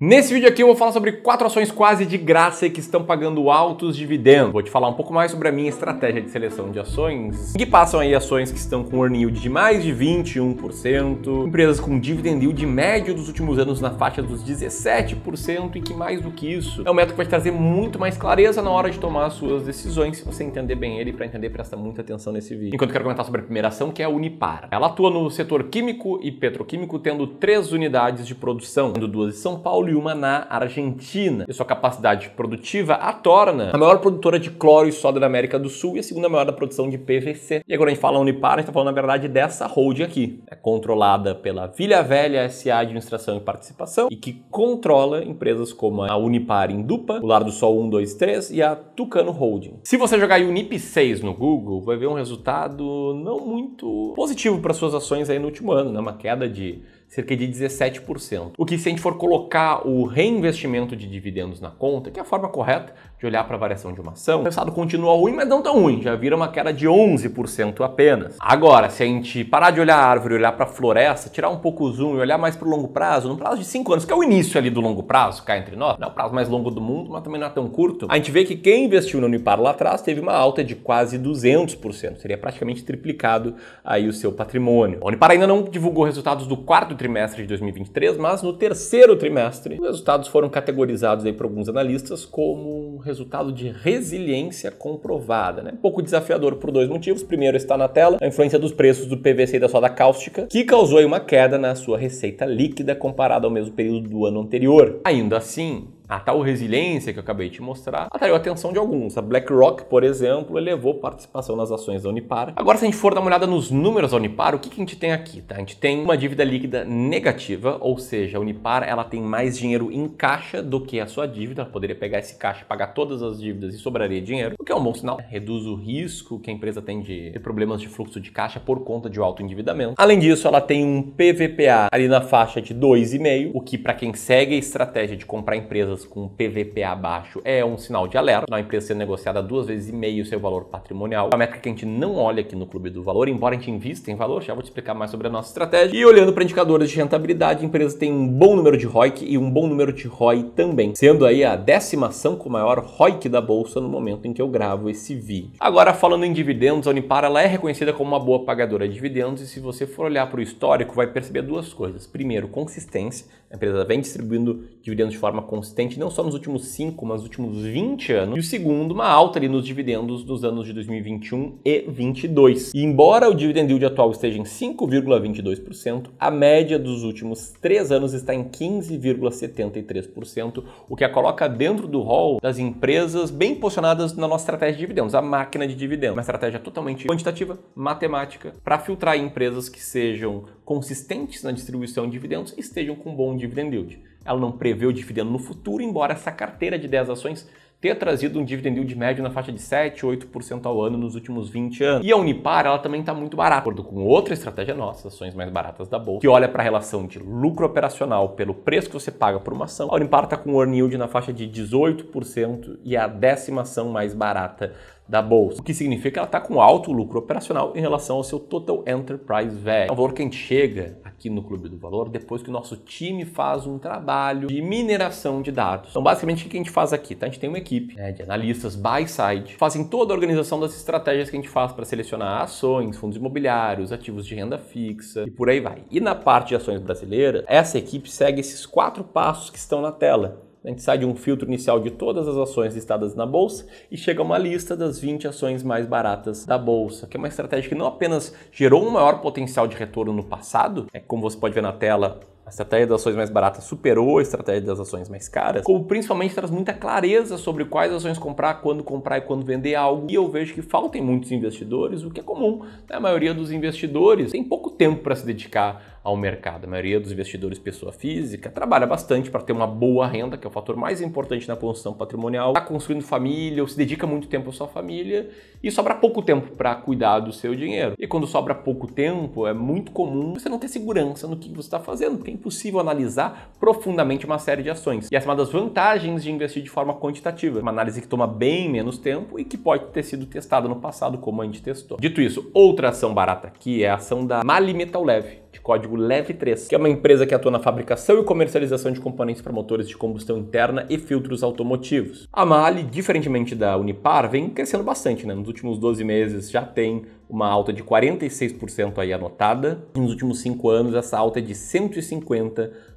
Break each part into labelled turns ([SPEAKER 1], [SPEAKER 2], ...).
[SPEAKER 1] Nesse vídeo aqui eu vou falar sobre quatro ações quase de graça que estão pagando altos dividendos. Vou te falar um pouco mais sobre a minha estratégia de seleção de ações, que passam aí ações que estão com earning yield de mais de 21%, empresas com dividend yield médio dos últimos anos na faixa dos 17% e que mais do que isso. É um método que vai te trazer muito mais clareza na hora de tomar as suas decisões, se você entender bem ele, para entender presta muita atenção nesse vídeo. Enquanto eu quero comentar sobre a primeira ação, que é a Unipar. Ela atua no setor químico e petroquímico, tendo três unidades de produção, tendo duas em São Paulo Paulo e uma na Argentina. E sua capacidade produtiva a torna a maior produtora de cloro e soda da América do Sul e a segunda maior da produção de PVC. E agora a gente fala Unipar, a gente está falando, na verdade, dessa holding aqui. É controlada pela Vila Velha SA Administração e Participação e que controla empresas como a Unipar Indupa, o Lar do Sol 123 e a Tucano Holding. Se você jogar Unip 6 no Google, vai ver um resultado não muito positivo para suas ações aí no último ano, né? Uma queda de cerca de 17%. O que, se a gente for colocar o reinvestimento de dividendos na conta, que é a forma correta de olhar para a variação de uma ação, o resultado continua ruim, mas não tão ruim, já vira uma queda de 11% apenas. Agora, se a gente parar de olhar a árvore, olhar para a floresta, tirar um pouco o zoom e olhar mais para o longo prazo, no prazo de 5 anos, que é o início ali do longo prazo, cá entre nós, não é o prazo mais longo do mundo, mas também não é tão curto, a gente vê que quem investiu no Unipar lá atrás teve uma alta de quase 200%, seria praticamente triplicado aí o seu patrimônio. O Unipar ainda não divulgou resultados do quarto trimestre de 2023, mas no terceiro trimestre, os resultados foram categorizados aí por alguns analistas como um resultado de resiliência comprovada. Né? Um pouco desafiador por dois motivos. Primeiro está na tela a influência dos preços do PVC e da soda cáustica, que causou uma queda na sua receita líquida comparada ao mesmo período do ano anterior. Ainda assim, a tal resiliência que eu acabei de mostrar atraiu a atenção de alguns. A BlackRock, por exemplo, elevou participação nas ações da Unipar. Agora, se a gente for dar uma olhada nos números da Unipar, o que, que a gente tem aqui? Tá? A gente tem uma dívida líquida negativa, ou seja, a Unipar ela tem mais dinheiro em caixa do que a sua dívida. Ela poderia pegar esse caixa, pagar todas as dívidas e sobraria dinheiro, o que é um bom sinal. Reduz o risco que a empresa tem de ter problemas de fluxo de caixa por conta de alto endividamento. Além disso, ela tem um PVPA ali na faixa de 2,5, o que para quem segue a estratégia de comprar empresas empresas com PVP abaixo é um sinal de alerta, uma empresa sendo negociada duas vezes e meio seu valor patrimonial, uma métrica que a gente não olha aqui no Clube do Valor, embora a gente invista em valor, já vou te explicar mais sobre a nossa estratégia. E olhando para indicadores de rentabilidade, a empresa tem um bom número de ROIC e um bom número de ROI também, sendo aí a décima ação com maior ROIC da bolsa no momento em que eu gravo esse vídeo. Agora, falando em dividendos, a Unipar ela é reconhecida como uma boa pagadora de dividendos e se você for olhar para o histórico, vai perceber duas coisas. Primeiro, consistência, a empresa vem distribuindo dividendos de forma consistente não só nos últimos 5, mas nos últimos 20 anos. E o segundo, uma alta ali nos dividendos dos anos de 2021 e 2022. E embora o dividend yield atual esteja em 5,22%, a média dos últimos 3 anos está em 15,73%, o que a coloca dentro do hall das empresas bem posicionadas na nossa estratégia de dividendos, a máquina de dividendos. Uma estratégia totalmente quantitativa, matemática, para filtrar empresas que sejam consistentes na distribuição de dividendos e estejam com bom dividend yield ela não prevê o dividendo no futuro, embora essa carteira de 10 ações tenha trazido um dividend yield médio na faixa de 7, 8% ao ano nos últimos 20 anos. E a Unipar, ela também está muito barata, de acordo com outra estratégia nossa, ações mais baratas da bolsa, que olha para a relação de lucro operacional pelo preço que você paga por uma ação. A Unipar está com um earn yield na faixa de 18% e é a décima ação mais barata da bolsa, o que significa que ela está com alto lucro operacional em relação ao seu total enterprise value. É um valor que a gente chega aqui no Clube do Valor depois que o nosso time faz um trabalho de mineração de dados. Então, basicamente, o que a gente faz aqui? Tá? A gente tem uma equipe né, de analistas buy side, fazem toda a organização das estratégias que a gente faz para selecionar ações, fundos imobiliários, ativos de renda fixa e por aí vai. E na parte de ações brasileiras, essa equipe segue esses quatro passos que estão na tela. A gente sai de um filtro inicial de todas as ações listadas na bolsa e chega a uma lista das 20 ações mais baratas da bolsa, que é uma estratégia que não apenas gerou um maior potencial de retorno no passado, é como você pode ver na tela, a estratégia das ações mais baratas superou a estratégia das ações mais caras, como principalmente traz muita clareza sobre quais ações comprar, quando comprar e quando vender algo. E eu vejo que faltam muitos investidores, o que é comum. Né? A maioria dos investidores tem pouco tempo para se dedicar ao mercado. A maioria dos investidores pessoa física trabalha bastante para ter uma boa renda, que é o fator mais importante na construção patrimonial, está construindo família ou se dedica muito tempo à sua família e sobra pouco tempo para cuidar do seu dinheiro. E quando sobra pouco tempo, é muito comum você não ter segurança no que você está fazendo, porque é impossível analisar profundamente uma série de ações. E essa é uma das vantagens de investir de forma quantitativa, uma análise que toma bem menos tempo e que pode ter sido testada no passado, como a gente testou. Dito isso, outra ação barata aqui é a ação da Mali Metal Leve de código LEVE3, que é uma empresa que atua na fabricação e comercialização de componentes para motores de combustão interna e filtros automotivos. A Mali, diferentemente da Unipar, vem crescendo bastante, né? Nos últimos 12 meses já tem uma alta de 46% aí anotada, e nos últimos 5 anos essa alta é de 150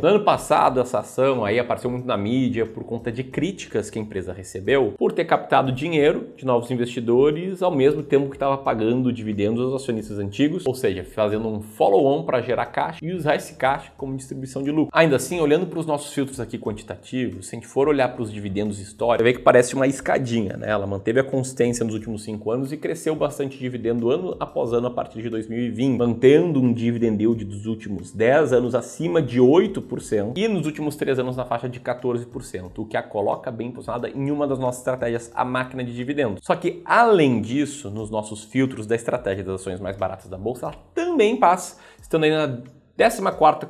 [SPEAKER 1] no ano passado, essa ação aí apareceu muito na mídia por conta de críticas que a empresa recebeu por ter captado dinheiro de novos investidores ao mesmo tempo que estava pagando dividendos aos acionistas antigos, ou seja, fazendo um follow-on para gerar caixa e usar esse caixa como distribuição de lucro. Ainda assim, olhando para os nossos filtros aqui quantitativos, se a gente for olhar para os dividendos históricos, vê que parece uma escadinha, né? Ela manteve a consistência nos últimos cinco anos e cresceu bastante dividendo ano após ano a partir de 2020, mantendo um dividend yield dos últimos 10 anos acima de de 8% e nos últimos três anos na faixa de 14%, o que a coloca bem posicionada em uma das nossas estratégias, a máquina de dividendos. Só que, além disso, nos nossos filtros da estratégia das ações mais baratas da bolsa, ela também passa, estando aí na 14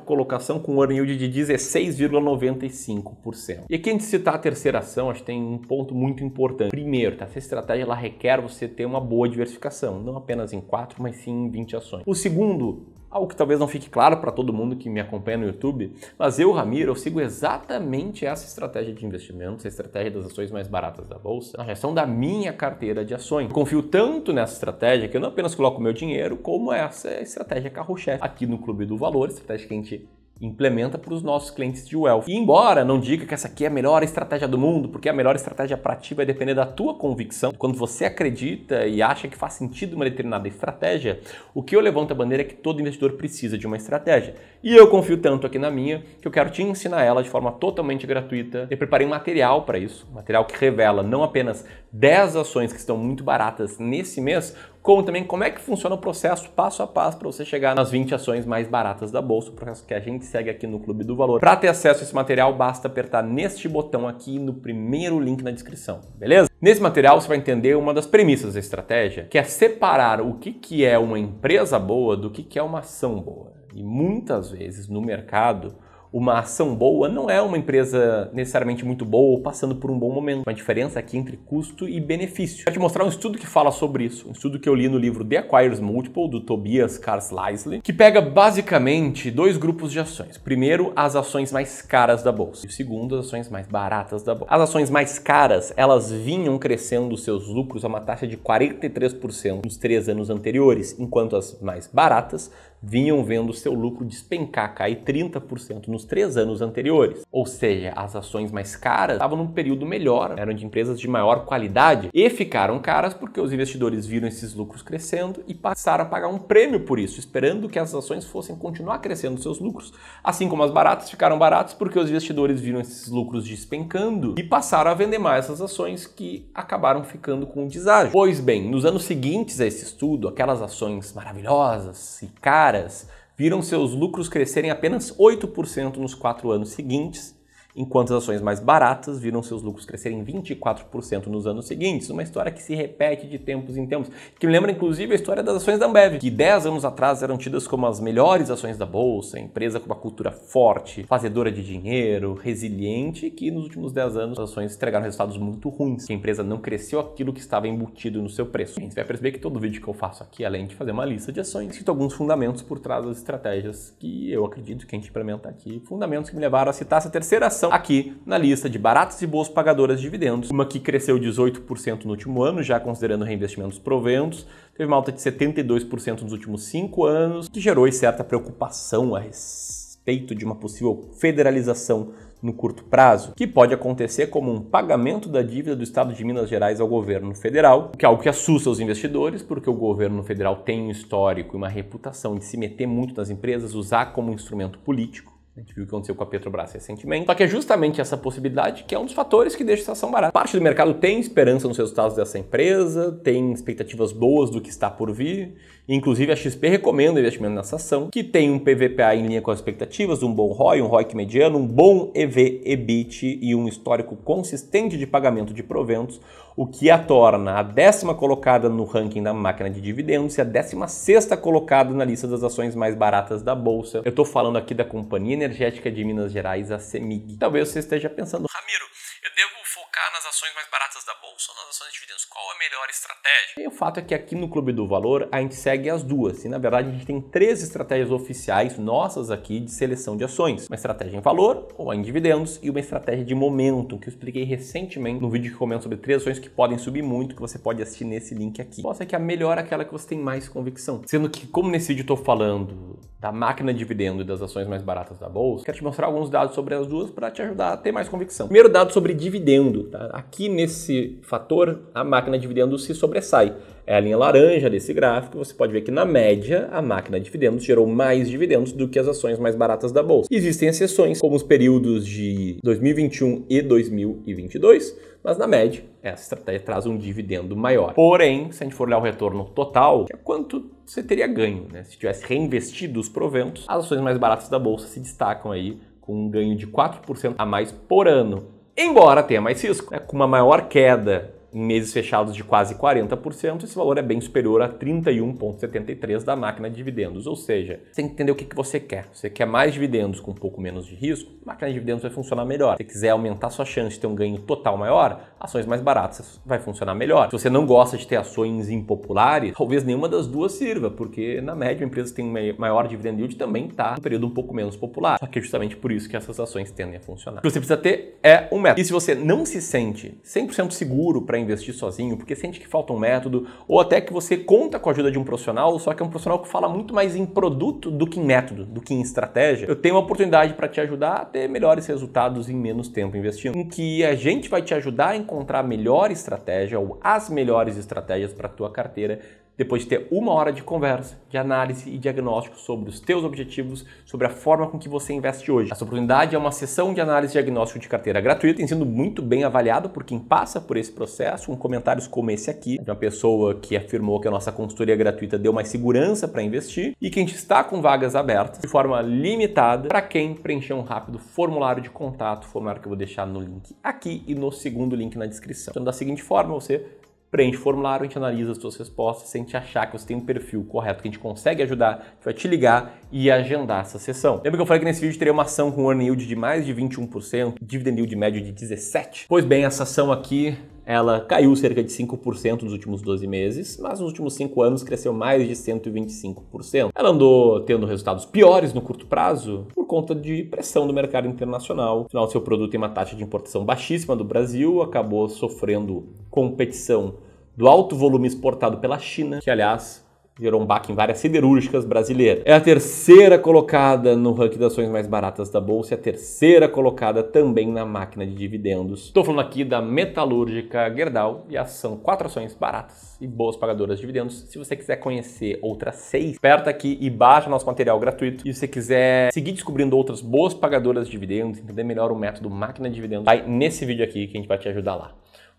[SPEAKER 1] colocação com um earn yield de 16,95%. E aqui antes de citar a terceira ação, acho que tem um ponto muito importante. Primeiro, tá? essa estratégia ela requer você ter uma boa diversificação, não apenas em 4, mas sim em 20 ações. O segundo, algo que talvez não fique claro para todo mundo que me acompanha no YouTube, mas eu, Ramiro, eu sigo exatamente essa estratégia de investimento, essa estratégia das ações mais baratas da bolsa, na gestão da minha carteira de ações. Eu confio tanto nessa estratégia que eu não apenas coloco meu dinheiro, como essa estratégia carro-chefe aqui no Clube do Valor, estratégia que a gente implementa para os nossos clientes de wealth. E embora não diga que essa aqui é a melhor estratégia do mundo, porque a melhor estratégia para ti vai depender da tua convicção, quando você acredita e acha que faz sentido uma determinada estratégia, o que eu levanto a bandeira é que todo investidor precisa de uma estratégia. E eu confio tanto aqui na minha que eu quero te ensinar ela de forma totalmente gratuita. Eu preparei um material para isso, um material que revela não apenas 10 ações que estão muito baratas nesse mês, como também como é que funciona o processo passo a passo para você chegar nas 20 ações mais baratas da bolsa, o processo que a gente segue aqui no Clube do Valor. Para ter acesso a esse material, basta apertar neste botão aqui no primeiro link na descrição, beleza? Nesse material você vai entender uma das premissas da estratégia, que é separar o que, que é uma empresa boa do que, que é uma ação boa. E muitas vezes no mercado, uma ação boa não é uma empresa necessariamente muito boa ou passando por um bom momento. Uma diferença aqui entre custo e benefício. Vou te mostrar um estudo que fala sobre isso. Um estudo que eu li no livro The Acquires Multiple, do Tobias Karslaisley, que pega basicamente dois grupos de ações. Primeiro, as ações mais caras da bolsa. E o segundo, as ações mais baratas da bolsa. As ações mais caras, elas vinham crescendo seus lucros a uma taxa de 43% nos três anos anteriores, enquanto as mais baratas vinham vendo seu lucro despencar, cair 30% nos três anos anteriores. Ou seja, as ações mais caras estavam num período melhor, eram de empresas de maior qualidade e ficaram caras porque os investidores viram esses lucros crescendo e passaram a pagar um prêmio por isso, esperando que as ações fossem continuar crescendo seus lucros. Assim como as baratas ficaram baratas porque os investidores viram esses lucros despencando e passaram a vender mais essas ações que acabaram ficando com o deságio. Pois bem, nos anos seguintes a esse estudo, aquelas ações maravilhosas e caras caras viram seus lucros crescerem apenas 8% nos quatro anos seguintes enquanto as ações mais baratas viram seus lucros crescerem 24% nos anos seguintes. Uma história que se repete de tempos em tempos, que me lembra inclusive a história das ações da Ambev, que 10 anos atrás eram tidas como as melhores ações da bolsa, empresa com uma cultura forte, fazedora de dinheiro, resiliente, que nos últimos 10 anos as ações entregaram resultados muito ruins, que a empresa não cresceu aquilo que estava embutido no seu preço. A gente vai perceber que todo vídeo que eu faço aqui, além de fazer uma lista de ações, cito alguns fundamentos por trás das estratégias que eu acredito que a gente implementa aqui, fundamentos que me levaram a citar essa terceira ação ação aqui na lista de baratas e boas pagadoras de dividendos. Uma que cresceu 18% no último ano, já considerando reinvestimentos proventos, teve uma alta de 72% nos últimos cinco anos, que gerou certa preocupação a respeito de uma possível federalização no curto prazo, que pode acontecer como um pagamento da dívida do Estado de Minas Gerais ao governo federal, que é algo que assusta os investidores, porque o governo federal tem um histórico e uma reputação de se meter muito nas empresas, usar como instrumento político gente viu o que aconteceu com a Petrobras recentemente. Só que é justamente essa possibilidade que é um dos fatores que deixa essa ação barata. Parte do mercado tem esperança nos resultados dessa empresa, tem expectativas boas do que está por vir. Inclusive, a XP recomenda investimento nessa ação, que tem um PVPA em linha com as expectativas, um bom ROI, um ROIC mediano, um bom EV-EBIT e um histórico consistente de pagamento de proventos, o que a torna a décima colocada no ranking da máquina de dividendos e a décima sexta colocada na lista das ações mais baratas da bolsa. Eu estou falando aqui da Companhia Energética de Minas Gerais, a CEMIG. Talvez você esteja pensando, Ramiro, eu devo focar nas ações mais baratas da bolsa ou nas ações de dividendos? Qual é a melhor estratégia? E o fato é que aqui no Clube do Valor a gente segue as duas. E na verdade a gente tem três estratégias oficiais nossas aqui de seleção de ações: uma estratégia em valor ou em dividendos e uma estratégia de momento que eu expliquei recentemente no vídeo que comento sobre três ações que podem subir muito, que você pode assistir nesse link aqui. Posso é que a melhor é aquela que você tem mais convicção. Sendo que, como nesse vídeo eu estou falando da máquina de dividendo e das ações mais baratas da bolsa, quero te mostrar alguns dados sobre as duas para te ajudar a ter mais convicção. Primeiro dado sobre sobre dividendo. Tá? Aqui nesse fator, a máquina de se sobressai. É a linha laranja desse gráfico. Você pode ver que, na média, a máquina de dividendos gerou mais dividendos do que as ações mais baratas da bolsa. Existem exceções, como os períodos de 2021 e 2022, mas na média, essa estratégia traz um dividendo maior. Porém, se a gente for olhar o retorno total, é quanto você teria ganho, né? Se tivesse reinvestido os proventos, as ações mais baratas da bolsa se destacam aí com um ganho de 4% a mais por ano embora tenha mais risco, né, com uma maior queda em meses fechados de quase 40%, esse valor é bem superior a 31,73% da máquina de dividendos. Ou seja, você tem que entender o que, que você quer. Você quer mais dividendos com um pouco menos de risco? A máquina de dividendos vai funcionar melhor. Se você quiser aumentar sua chance de ter um ganho total maior, ações mais baratas vai funcionar melhor. Se você não gosta de ter ações impopulares, talvez nenhuma das duas sirva, porque na média a empresa que tem maior dividend yield também está em um período um pouco menos popular. Só que é justamente por isso que essas ações tendem a funcionar. O que você precisa ter é um método. E se você não se sente 100% seguro para investir sozinho, porque sente que falta um método, ou até que você conta com a ajuda de um profissional, só que é um profissional que fala muito mais em produto do que em método, do que em estratégia, eu tenho uma oportunidade para te ajudar a ter melhores resultados em menos tempo investindo, em que a gente vai te ajudar a encontrar a melhor estratégia ou as melhores estratégias para a tua carteira depois de ter uma hora de conversa, de análise e diagnóstico sobre os teus objetivos, sobre a forma com que você investe hoje. Essa oportunidade é uma sessão de análise e diagnóstico de carteira gratuita, tem sido muito bem avaliado por quem passa por esse processo, com comentários como esse aqui, de uma pessoa que afirmou que a nossa consultoria gratuita deu mais segurança para investir e que a gente está com vagas abertas de forma limitada para quem preencher um rápido formulário de contato, formulário que eu vou deixar no link aqui e no segundo link na descrição. Então, da seguinte forma, você preenche o formulário, a gente analisa as suas respostas. Se a gente achar que você tem um perfil correto, que a gente consegue ajudar, a gente vai te ligar e agendar essa sessão. Lembra que eu falei que nesse vídeo teria uma ação com earning yield de mais de 21%, dividend yield médio de 17%? Pois bem, essa ação aqui ela caiu cerca de 5% nos últimos 12 meses, mas nos últimos 5 anos cresceu mais de 125%. Ela andou tendo resultados piores no curto prazo por conta de pressão do mercado internacional. Afinal, seu produto tem uma taxa de importação baixíssima do Brasil, acabou sofrendo competição do alto volume exportado pela China, que aliás gerou um baque em várias siderúrgicas brasileiras. É a terceira colocada no ranking das ações mais baratas da bolsa e a terceira colocada também na máquina de dividendos. Estou falando aqui da metalúrgica Gerdau e são quatro ações baratas e boas pagadoras de dividendos. Se você quiser conhecer outras seis, aperta aqui e baixa nosso material gratuito. E se você quiser seguir descobrindo outras boas pagadoras de dividendos, entender melhor o método máquina de dividendos, vai nesse vídeo aqui que a gente vai te ajudar lá.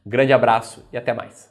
[SPEAKER 1] Um grande abraço e até mais.